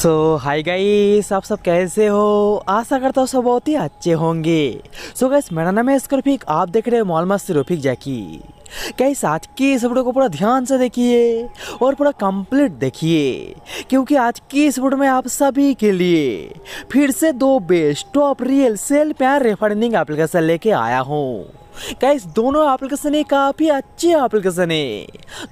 सो high guys आप सब कैसे हो आशा करता हूँ सब बहुत ही अच्छे होंगे सो so गाइस मेरा नाम है स्कर्फिक आप देख रहे हो मॉल से रोफिक जैकी गाइस आज की इस वीडियो को पूरा ध्यान से देखिए और पूरा कंप्लीट देखिए क्योंकि आज की इस वीडियो में आप सभी के लिए फिर से दो बेस्ट टॉप रियल सेल प्यार रेफरिंग एप्लीकेशन लेके आया हूँ गाइस दोनों एप्लीकेशन ही काफ़ी अच्छे एप्लीकेशन है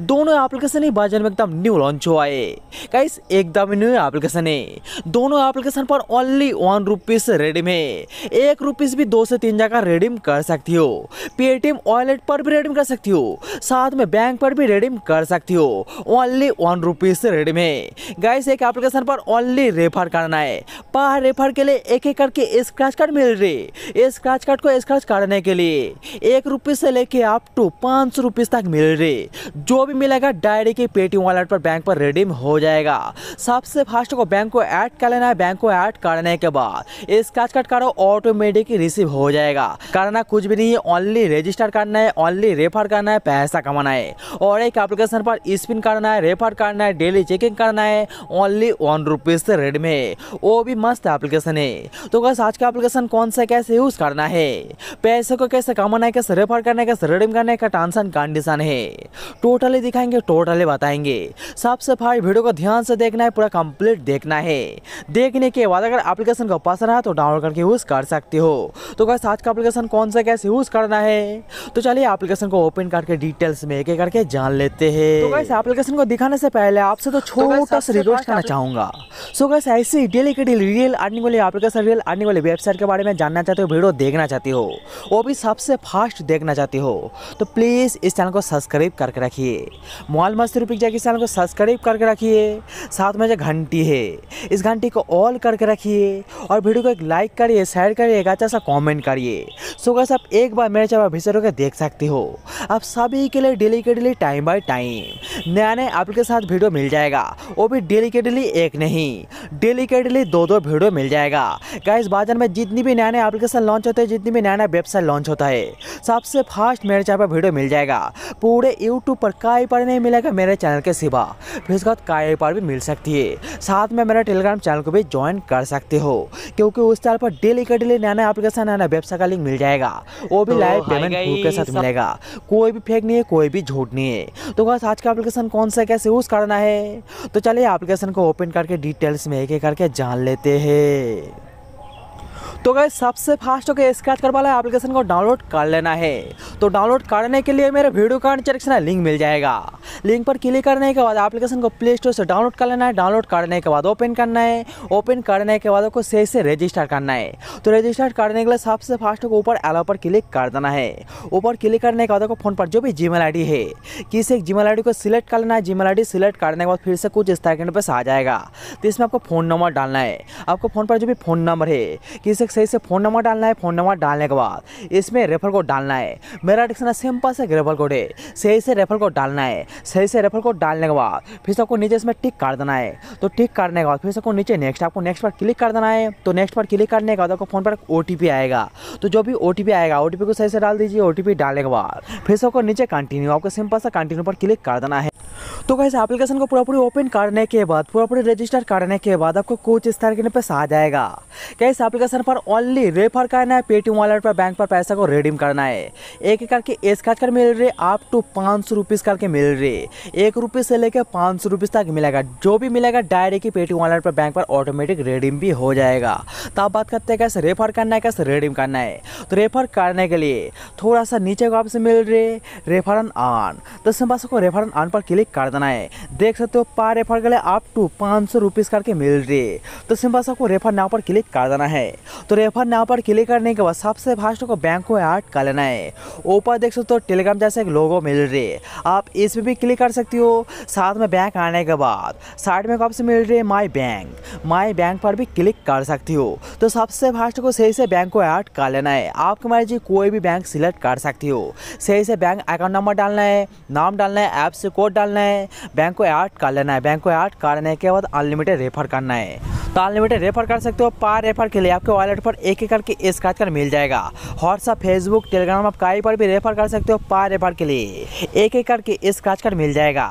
दोनों एप्लीकेशन ही बाजार में एकदम न्यू लॉन्च हुआ है गाइस एकदम न्यू एप्लीकेशन है दोनों एप्लीकेशन पर ओनली वन रुपीज़ रेडीम है एक रुपीज़ भी दो से तीन जगह रेडीम कर सकती हो पेटीएम वॉलेट पर भी रेडीम कर सकती हो साथ में बैंक पर भी रेडीम कर सकती हो ओनली वन रुपीज़ रेडीम है गाइस एक एप्लीकेशन पर ओनली रेफर करना है पर रेफर के लिए एक एक करके स्क्रैच कार्ड मिल रही स्क्रैच कार्ड को स्क्रैच करने के लिए एक रुपये से लेके आप टू पाँच रुपीज़ तक मिल रही जो भी मिलेगा डायरेक्ट ही पेटीएम वॉलेट पर बैंक पर रिडीम हो जाएगा सबसे फास्ट को बैंक को ऐड कर लेना है बैंक को ऐड करने के बाद इस स्क्रैच कट करो ऑटोमेटिक रिसीव हो जाएगा करना कुछ भी नहीं है ओनली रजिस्टर करना है ओनली रेफर करना है पैसा कमाना है और एक एप्लीकेशन पर स्पिन करना है रेफर करना है डेली चेकिंग करना है ओनली वन रुपीज़ से रेड में वो भी मस्त एप्लीकेशन है तो बस आज का एप्लीकेशन कौन सा कैसे यूज़ करना है पैसे को कैसे कमाना बनाने का रेफर करने का रिडीम करने का टर्म्स एंड कंडीशन है टोटली दिखाएंगे टोटली बताएंगे सबसे भाई वीडियो को ध्यान से देखना है पूरा कंप्लीट देखना है देखने के बाद अगर एप्लीकेशन को पास रहा तो डाउनलोड करके यूज़ कर सकते हो तो कैसे आज का एप्लीकेशन कौन सा कैसे यूज़ करना है तो चलिए एप्लीकेशन को ओपन करके डिटेल्स में एक एक करके जान लेते हैं तो कैसे एप्लीकेशन को दिखाने से पहले आपसे तो, तो छोटा सा रिक्वेस्ट करना चाहूंगा सो कैसे ऐसी डेली के डेली रियल अर्निंग वाली एप्लीकेशन रियल अर्निंग वाली वेबसाइट के बारे में जानना चाहते हो वीडियो देखना चाहते हो वो भी सबसे फास्ट देखना चाहते हो तो प्लीज़ इस चैनल को सब्सक्राइब करके रखिए मोबाइल मस्त रुपये जाके इस चैनल को सब्सक्राइब करके रखिए साथ में जो घंटी है इस घंटी को ऑल करके रखिए और वीडियो को एक लाइक करिए शेयर करिएगा अच्छा सा कॉमेंट करिए सो गैस आप एक बार मेरे चैनल पर विजिट होकर देख सकते हो आप सभी के लिए डेली के डेली टाइम बाई टाइम नया नया आपके साथ वीडियो मिल जाएगा वो भी डेलीकेटली एक नहीं डेलीकेटली दो दो वीडियो मिल जाएगा गाइस बाजार में जितनी भी नया नया एप्लीकेशन लॉन्च होते हैं जितनी भी नया नया वेबसाइट लॉन्च होता है सबसे फास्ट मेरे चैनल पर वीडियो मिल जाएगा पूरे यूट्यूब पर कहीं पर नहीं मिलेगा मेरे चैनल के सिवा फिर उसके बाद कहीं पर भी मिल सकती है साथ में मेरा टेलीग्राम चैनल को भी ज्वाइन कर सकते हो क्योंकि उस चैनल पर डेली के डेली नया नया एप्लीकेशन नया नया वेबसाइट का लिंक मिल जाएगा वो भी लाइव तो पेमेंट के साथ मिलेगा कोई भी फेक नहीं है कोई भी झूठ नहीं है तो बस आज का एप्लीकेशन कौन सा कैसे यूज़ करना है तो चलिए एप्लीकेशन को ओपन करके डिटेल्स में एक एक करके जान लेते हैं तो गए सबसे फास्ट होकर स्क्रैच कर वाला एप्लीकेशन को डाउनलोड कर लेना है तो डाउनलोड करने के लिए मेरे वीडियो कार्ड डिस्क्रिप्शन लिंक मिल जाएगा लिंक पर क्लिक करने के बाद एप्लीकेशन को प्ले स्टोर से डाउनलोड कर लेना है डाउनलोड करने के बाद ओपन करना है ओपन करने के बाद उसको सही से रजिस्टर करना है तो रजिस्टर करने के लिए सबसे फास्ट होकर ऊपर एलो पर क्लिक कर देना है ऊपर क्लिक करने के बाद आपको फ़ोन पर जो भी जी मेल है किसी एक जी मेल को सिलेक्ट कर लेना है जी मेल सिलेक्ट करने के बाद फिर से कुछ इस तरह के आ जाएगा तो इसमें आपको फ़ोन नंबर डालना है आपको फ़ोन पर जो भी फ़ोन नंबर है किसी एक सही से फ़ोन नंबर डालना है फ़ोन नंबर डालने के बाद इसमें रेफर कोड डालना है मेरा डिक्शन सिंपल से रेफर कोड है सही से रेफर कोड डालना है सही से रेफर कोड डालने के बाद फिर सबको नीचे इसमें टिक कर देना है तो टिक करने के बाद फिर सबको नीचे नेक्स्ट आपको नेक्स्ट पर क्लिक कर देना है तो नेक्स्ट पर क्लिक करने के बाद आपको फ़ोन पर ओ आएगा तो जो भी ओ आएगा ओ को सही से डाल दीजिए ओ डालने के बाद फिर सबको नीचे कंटिन्यू आपको सिंपल से कंटिन्यू पर क्लिक कर देना है तो कैसे एप्लीकेशन को पूरा पूरी ओपन करने के बाद पूरा पूरी रजिस्टर करने के बाद आपको कुछ इस तरह के पैसा आ जाएगा कैसे एप्लीकेशन पर ओनली रेफर करना है पेटीएम वॉलेट पर बैंक पर पैसा को रिडीम करना है एक एक करके एस कर मिल रही आप टू पाँच सौ रुपीज़ करके मिल रही एक रुपीज़ से लेकर पाँच सौ रुपीज़ तक मिलेगा जो भी मिलेगा डायरेक्ट ही पेटीएम वॉलेट पर बैंक पर ऑटोमेटिक रिडीम भी हो जाएगा तो आप बात करते हैं कैसे रेफर करना है कैसे रिडीम करना है तो रेफर करने के लिए थोड़ा सा नीचे को आपसे मिल रही रेफरन आन तो इसमें बस आपको रेफरन आन पर क्लिक करना નાય દેખ સકતે હો પાર ફડ ગલે અપ ટુ 500 રૂપિયા કાકે મિલ રહે તો સિમ્બાસા કો રેફર ના પર ક્લિક કર દના હે તો રેફર ના પર ક્લિક કરને કે બાદ સબસે પહેસ્ટ કો બેંક કો આડ કા લેના હે ઓ પર દેખ સકતે હો ટેલિગ્રામ જૈસા એક લોગો મિલ રહે આપ ઇસમે ભી ક્લિક કર સકતી હો સાથ મે બેક આને કે બાદ સાઇડ મે કોપસે મિલ રહે માય બેંક માય બેંક પર ભી ક્લિક કર સકતી હો તો સબસે પહેસ્ટ કો સહી સે બેંક કો આડ કા લેના હે આપકે મારેજી કોઈ ભી બેંક સિલેક્ટ કર સકતી હો સહી સે બેંક એકાઉન્ટ નંબર ડાલના હે નામ ડાલના હે એપ્સ કોડ ડાલના હે बैंक को ऐड कर लेना है बैंक को ऐड करने के बाद अनलिमिटेड रेफर करना है तो अनलिमिटेड रेफर कर सकते हो पार रेफर के लिए आपके वॉलेट पर एक एक करके स्क्रैच कर मिल जाएगा व्हाट्सअप फेसबुक टेलीग्राम आप कहीं पर भी रेफर कर सकते हो पार रेफर के लिए एक एक करके स्क्रैच कर मिल जाएगा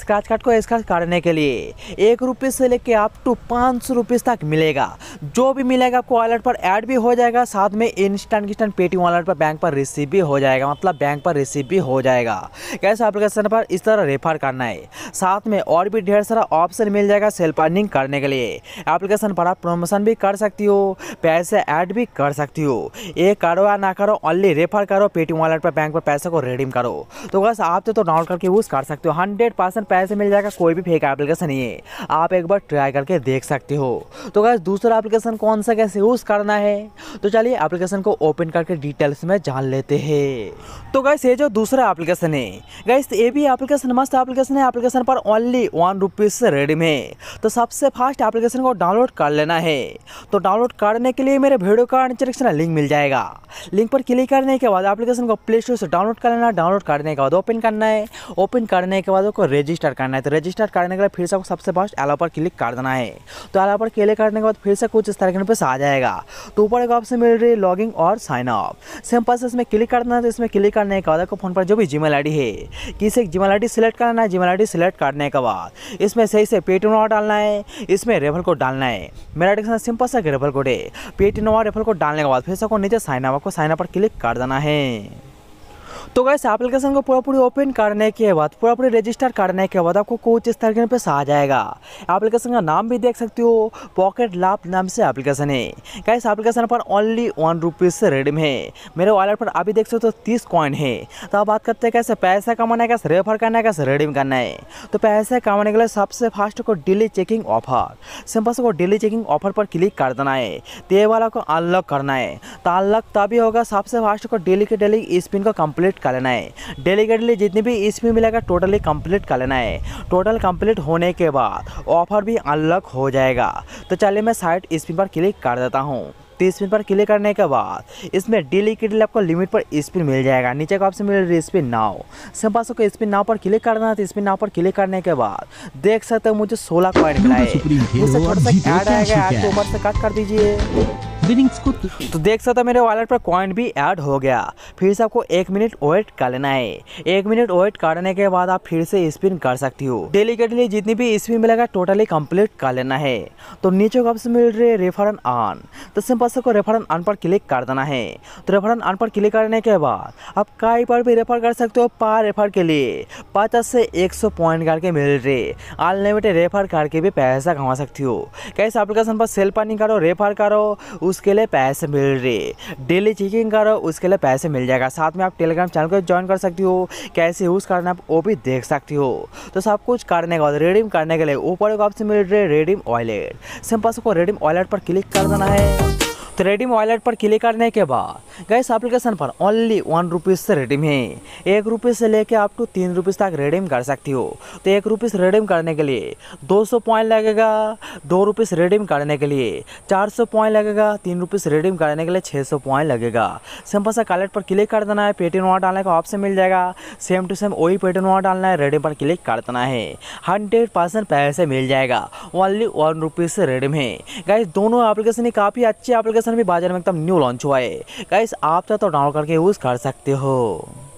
स्क्रैच कार्ड को स्क्रैच करने के लिए एक रुपये से लेके आप टू पाँच सौ रुपीज़ तक मिलेगा जो भी मिलेगा आपको वॉलेट पर ऐड भी हो जाएगा साथ में इंस्टेंट इंस्टेंट पेटी वॉलेट पर बैंक पर रिसीव भी हो जाएगा मतलब बैंक पर रिसीव भी हो जाएगा कैसे एप्लीकेशन पर इस तरह रेफर करना करना है साथ में और भी ढेर सारा ऑप्शन मिल जाएगा सेल्फ अर्निंग करने के लिए एप्लीकेशन पर आप प्रमोशन भी कर सकती हो पैसे ऐड भी कर सकती हो ये करो या ना करो ऑनली रेफर करो पेटीएम वॉलेट पर बैंक पर पैसे को रिडीम करो तो बस आप तो डाउनलोड तो करके यूज़ कर सकते हो हंड्रेड पैसे मिल जाएगा कोई भी फेक एप्लीकेशन ये आप एक बार ट्राई करके देख सकते हो तो गैस दूसरा एप्लीकेशन कौन सा कैसे यूज़ करना है तो चलिए एप्लीकेशन को ओपन करके डिटेल्स में जान लेते हैं तो गैस ये जो दूसरा एप्लीकेशन है गैस ये भी एप्लीकेशन मस्त एप्लीकेशन एप्लीकेशन है एप्लीकेशन पर ओनली वन रुपीज़ रेडमी तो सबसे फास्ट एप्लीकेशन को डाउनलोड कर लेना है तो डाउनलोड करने के लिए मेरे वीडियो का नीचे लिंक मिल जाएगा लिंक पर क्लिक करने के बाद एप्लीकेशन को प्ले स्टोर से डाउनलोड कर लेना डाउनलोड करने के बाद ओपन करना है ओपन करने के बाद उसको रजिस्टर करना है तो रजिस्टर करने के लिए फिर से आपको सबसे फास्ट एलो पर क्लिक कर देना है तो एलो पर क्लिक करने के बाद फिर से कुछ इस तरह के आ जाएगा तो ऊपर एक ऑप्शन मिल रही है लॉगिंग और साइन अप सेम पास इसमें क्लिक करना है तो इसमें क्लिक करने के बाद आपको फोन पर जो भी जी मेल है किसी एक जी मेल सिलेक्ट करना है ईमेल आई सिलेक्ट करने के बाद इसमें सही से पेटी नंबर डालना है इसमें रेफर को डालना है मेरा डिक्शन सिंपल सा रेफर कोड है पेटी नंबर रेफर को डालने के बाद फिर सबको नीचे साइन अप आपको साइन अप पर क्लिक कर देना है तो गैस एप्लीकेशन को पूरा पूरी ओपन करने के बाद पूरा पूरी रजिस्टर करने के बाद आपको कुछ इस तरीके पे आ जाएगा एप्लीकेशन का नाम भी देख सकते हो पॉकेट लाभ नाम से एप्लीकेशन है गैस एप्लीकेशन पर ओनली वन रुपीज़ से रेडीम है मेरे वॉलेट पर अभी देख सकते हो तीस कॉइन है तो बात करते हैं कैसे पैसा कमाना है कैसे रेफर करना है कैसे रेडीम करना है तो पैसे कमाने के लिए सबसे फास्ट को डेली चेकिंग ऑफर सिंपल से को डेली चेकिंग ऑफर पर क्लिक कर देना है तो वाला को अनलॉक करना है तो अनलॉक तभी होगा सबसे फास्ट को डेली के डेली स्पिन को कंप्लीट कंप्लीट कर लेना है डेलीगेटली जितनी भी इसमें मिलेगा टोटली कंप्लीट कर लेना है टोटल कंप्लीट होने के बाद ऑफर भी अनलॉक हो जाएगा तो चलिए मैं साइट स्पिन पर क्लिक कर देता हूँ तो स्पिन पर क्लिक करने के बाद इसमें डेली के लिए आपको लिमिट पर स्पिन मिल जाएगा नीचे का ऑप्शन मिल रही है स्पिन नाव पास को स्पिन नाव पर क्लिक करना है तो स्पिन नाव पर क्लिक करने के बाद देख सकते हो मुझे सोलह पॉइंट मिला है ऐड आएगा ऐड तो ऊपर से कट कर दीजिए विनिंग्स को तो-, तो देख सकते मेरे वॉलेट पर कॉइन भी ऐड हो गया फिर से आपको एक मिनट वेट कर लेना है एक मिनट वेट करने के बाद आप फिर से स्पिन कर सकती हो डेलीकेटली जितनी भी स्पिन मिलेगा टोटली कंप्लीट कर लेना है तो नीचे को आपसे मिल रही है रेफर आन तो सिंपल से को रेफरन आन पर क्लिक कर देना है तो रेफर आन पर क्लिक करने के बाद आप कई पर भी रेफर कर सकते हो पर रेफर के लिए पचास से एक पॉइंट करके मिल रहे अनलिमिटेड रेफर करके भी पैसा कमा सकती हो कैसे एप्लीकेशन पर सेल पर नहीं करो रेफर करो उसके लिए पैसे मिल रहे डेली चेकिंग करो उसके लिए पैसे मिल जाएगा साथ में आप टेलीग्राम चैनल को ज्वाइन कर सकती हो कैसे यूज़ करना आप वो भी देख सकती हो तो सब कुछ करने के बाद रेडिम करने के लिए ऊपर आपसे ऑप्शन मिल रही है रेडिम वॉलेट सिंपल सबको रेडिम वॉलेट पर क्लिक कर देना है तो रेडीम वॉलेट पर क्लिक करने के बाद गैस एप्लीकेशन पर ओनली वन रुपीज़ से रेडीम है एक रुपीज़ से लेके आप टू तीन रुपीज़ तक रेडीम कर सकती हो तो एक रुपीज़ रेडीम करने के लिए दो सौ पॉइंट लगेगा दो रुपीज़ रेडीम करने के लिए चार सौ पॉइंट लगेगा तीन रुपीज़ रेडीम करने के लिए छः सौ पॉइंट लगेगा सिंपल सा कलेक्ट पर क्लिक कर देना है पेटीएम वहाँ डालने का ऑप्शन मिल जाएगा सेम टू सेम वही पेटीएम वहाँ डालना है रेडीम पर क्लिक कर देना है हंड्रेड परसेंट पैसे मिल जाएगा ओनली वन रुपीज़ से रेडीम है गाइज दोनों एप्लीकेशन ही काफ़ी अच्छी एप्लीकेशन वर्जन भी बाजार में एकदम न्यू लॉन्च हुआ है गाइस आप चाहे तो डाउनलोड करके यूज़ कर सकते हो